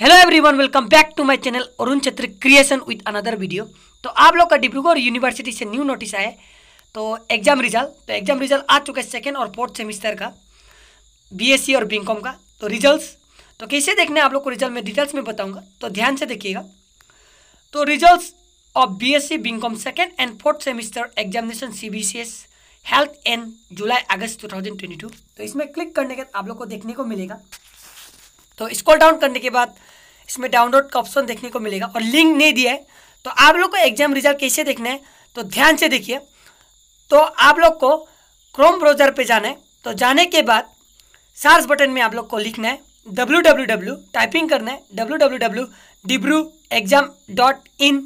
hello everyone welcome back to my channel Arun Chhatra creation with another video तो आप लोग का डिब्रूगढ़ यूनिवर्सिटी से न्यू नोटिस आया तो एग्जाम रिजल्ट तो एग्जाम रिजल्ट आ चुका है सेकेंड और फोर्थ सेमिस्टर का बीएससी और बीकॉम का तो रिजल्ट्स तो कैसे देखने आप लोग को रिजल्ट में डिटेल्स में बताऊँगा तो ध्यान से देखिएगा तो result of B S C BCom second and fourth semester examination C B C S held and July August two thousand twenty two तो इसमें क्लिक करने के आप लोग को देखने को मिलेगा तो स्क्रॉल डाउन करने के बाद इसमें डाउनलोड का ऑप्शन देखने को मिलेगा और लिंक नहीं दिया है तो आप लोग को एग्जाम रिजल्ट कैसे देखना है तो ध्यान से देखिए तो आप लोग को क्रोम ब्राउज़र पे जाना है तो जाने के बाद सार्स बटन में आप लोग को लिखना है डब्ल्यू डब्ल्यू डब्ल्यू टाइपिंग करना है W W W Dibru exam dot in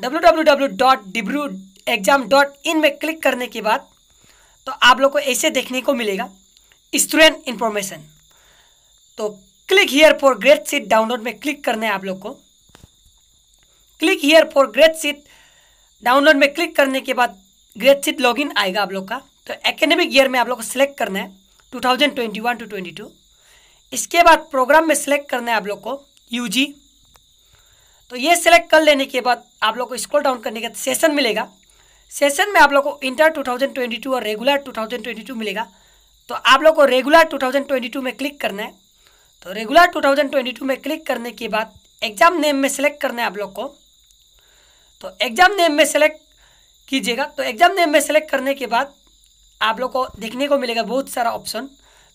W W W dot Dibru exam dot in में क्लिक करने के बाद तो आप लोग को ऐसे देखने को मिलेगा स्टूडेंट इन्फॉर्मेशन तो click here for grade sheet download में क्लिक करना है आप लोग को click here for grade sheet download में क्लिक करने के बाद ग्रेट सीट लॉगिन आएगा आप लोग का तो एकेडमिक ईयर में आप लोग को सिलेक्ट करना है 2021 टू 22 इसके बाद प्रोग्राम में सिलेक्ट करना है आप लोग को यूजी तो ये सिलेक्ट कर लेने के बाद आप लोग को स्क्रॉल डाउन करने के बाद सेशन मिलेगा सेशन में आप लोग को इंटर 2022 और रेगुलर 2022 मिलेगा तो आप लोग को रेगुलर 2022 में क्लिक करना है तो रेगुलर 2022 में क्लिक करने के बाद एग्ज़ाम नेम में सेलेक्ट करना है आप लोग को तो एग्ज़ाम नेम में सेलेक्ट कीजिएगा तो एग्ज़ाम नेम में सेलेक्ट करने के बाद आप लोग को देखने को मिलेगा बहुत सारा ऑप्शन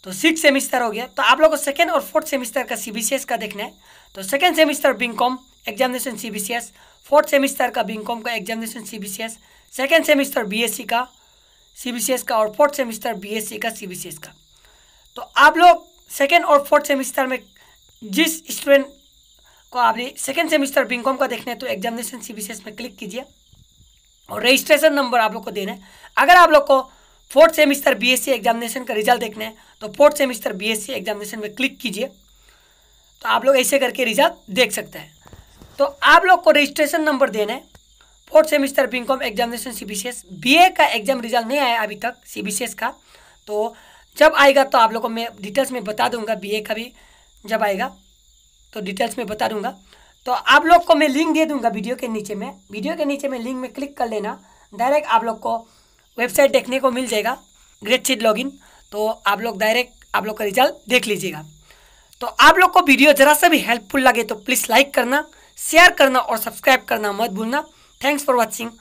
तो सिक्स सेमिस्टर हो गया तो आप लोग को सेकेंड और फोर्थ सेमिस्टर का सी का देखना है तो second semester BCom examination C B C S fourth semester का बी कॉम का examination C B C S second semester B S C का सी बी सी एस का और fourth semester B S C का C B C S का तो आप लोग सेकेंड और फोर्थ सेमिस्टर में जिस स्टूडेंट को आपने सेकेंड सेमिस्टर बी का देखना है तो एग्जामिनेशन सी में क्लिक कीजिए और रजिस्ट्रेशन नंबर आप लोग को देना है अगर आप लोग को फोर्थ सेमिस्टर बीएससी एग्जामिनेशन का रिजल्ट देखना है तो फोर्थ सेमिस्टर बीएससी एग्जामिनेशन में क्लिक कीजिए तो आप लोग ऐसे करके रिजल्ट देख सकते हैं तो आप लोग को रजिस्ट्रेशन नंबर देना है fourth semester B examination C B का एग्जाम रिजल्ट नहीं आया अभी तक सी का तो जब आएगा तो आप लोग को मैं डिटेल्स में बता दूंगा बीए का भी जब आएगा तो डिटेल्स में बता दूंगा तो आप लोग को मैं लिंक दे दूंगा वीडियो के नीचे में वीडियो के नीचे में लिंक में क्लिक कर लेना डायरेक्ट आप लोग को वेबसाइट देखने को मिल जाएगा ग्रेट शीट लॉगिन तो आप लोग डायरेक्ट आप लोग का रिजल्ट देख लीजिएगा तो आप लोग को वीडियो ज़रा सा भी हेल्पफुल लगे तो प्लीज़ लाइक करना शेयर करना और सब्सक्राइब करना मत भूलना थैंक्स फॉर वॉचिंग